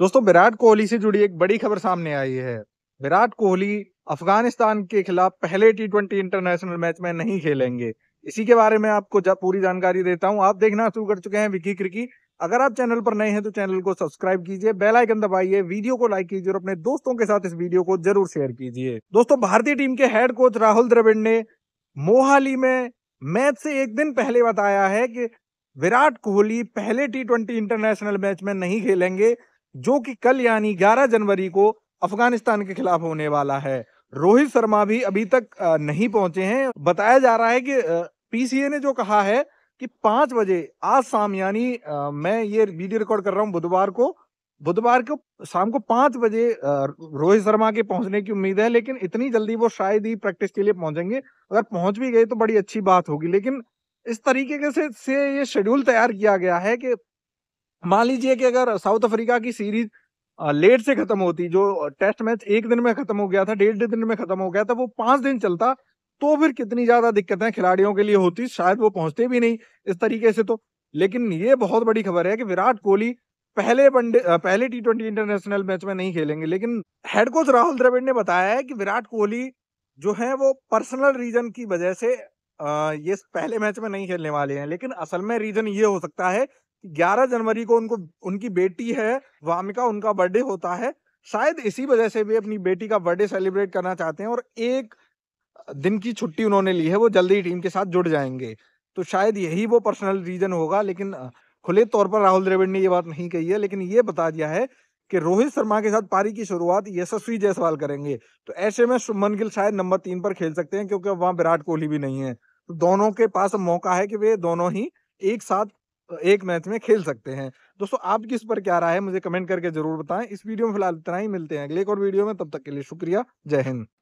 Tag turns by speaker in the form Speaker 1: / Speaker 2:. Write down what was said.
Speaker 1: दोस्तों विराट कोहली से जुड़ी एक बड़ी खबर सामने आई है विराट कोहली अफगानिस्तान के खिलाफ पहले टी ट्वेंटी इंटरनेशनल मैच में नहीं खेलेंगे इसी के बारे में आपको जा, पूरी जानकारी देता हूं आप देखना शुरू कर चुके हैं विकी क्रिकी अगर आप चैनल पर नए हैं तो चैनल को सब्सक्राइब कीजिए बेल आइकन दबाइए वीडियो को लाइक कीजिए और अपने दोस्तों के साथ इस वीडियो को जरूर शेयर कीजिए दोस्तों भारतीय टीम के हेड कोच राहुल द्रविड़ ने मोहाली में मैच से एक दिन पहले बताया है कि विराट कोहली पहले टी ट्वेंटी इंटरनेशनल मैच में नहीं खेलेंगे जो कि कल यानी 11 जनवरी को अफगानिस्तान के खिलाफ होने वाला है रोहित शर्मा भी अभी तक नहीं पहुंचे हैं बताया जा रहा है कि पीसीए ने जो कहा है कि पांच बजे आज शाम यानी मैं ये वीडियो रिकॉर्ड कर रहा हूं बुधवार को बुधवार को शाम को पांच बजे रोहित शर्मा के पहुंचने की उम्मीद है लेकिन इतनी जल्दी वो शायद ही प्रैक्टिस के लिए पहुंचेंगे अगर पहुंच भी गए तो बड़ी अच्छी बात होगी लेकिन इस तरीके के से, से ये शेड्यूल तैयार किया गया है कि मान लीजिए कि अगर साउथ अफ्रीका की सीरीज लेट से खत्म होती जो टेस्ट मैच एक दिन में खत्म हो गया था डेढ़ दिन में खत्म हो गया था वो पांच दिन चलता तो फिर कितनी ज्यादा दिक्कतें खिलाड़ियों के लिए होती शायद वो पहुंचते भी नहीं इस तरीके से तो लेकिन ये बहुत बड़ी खबर है कि विराट कोहली पहले वनडे पहले टी ट्वेंटी इंटरनेशनल मैच में नहीं खेलेंगे लेकिन हेड कोच राहुल द्रविड़ ने बताया है कि विराट कोहली जो है वो पर्सनल रीजन की वजह से ये पहले मैच में नहीं खेलने वाले हैं लेकिन असल में रीजन ये हो सकता है 11 जनवरी को उनको उनकी बेटी है वामिका उनका बर्थडे होता है शायद इसी वजह से भी अपनी बेटी का बर्थडे सेलिब्रेट करना चाहते हैं और एक दिन की छुट्टी उन्होंने ली है वो जल्दी टीम के साथ जुड़ जाएंगे तो शायद यही वो पर्सनल रीजन होगा लेकिन खुले तौर पर राहुल द्रविड़ ने ये बात नहीं कही है लेकिन ये बता दिया है कि रोहित शर्मा के साथ पारी की शुरुआत यशस्वी जायसवाल करेंगे तो ऐसे में सुमन गिल शायद नंबर तीन पर खेल सकते हैं क्योंकि वहां विराट कोहली भी नहीं है तो दोनों के पास मौका है कि वे दोनों ही एक साथ एक मैच में खेल सकते हैं दोस्तों आपकी इस पर क्या राय है मुझे कमेंट करके जरूर बताएं इस वीडियो में फिलहाल इतना ही मिलते हैं अगले एक और वीडियो में तब तक के लिए शुक्रिया जय हिंद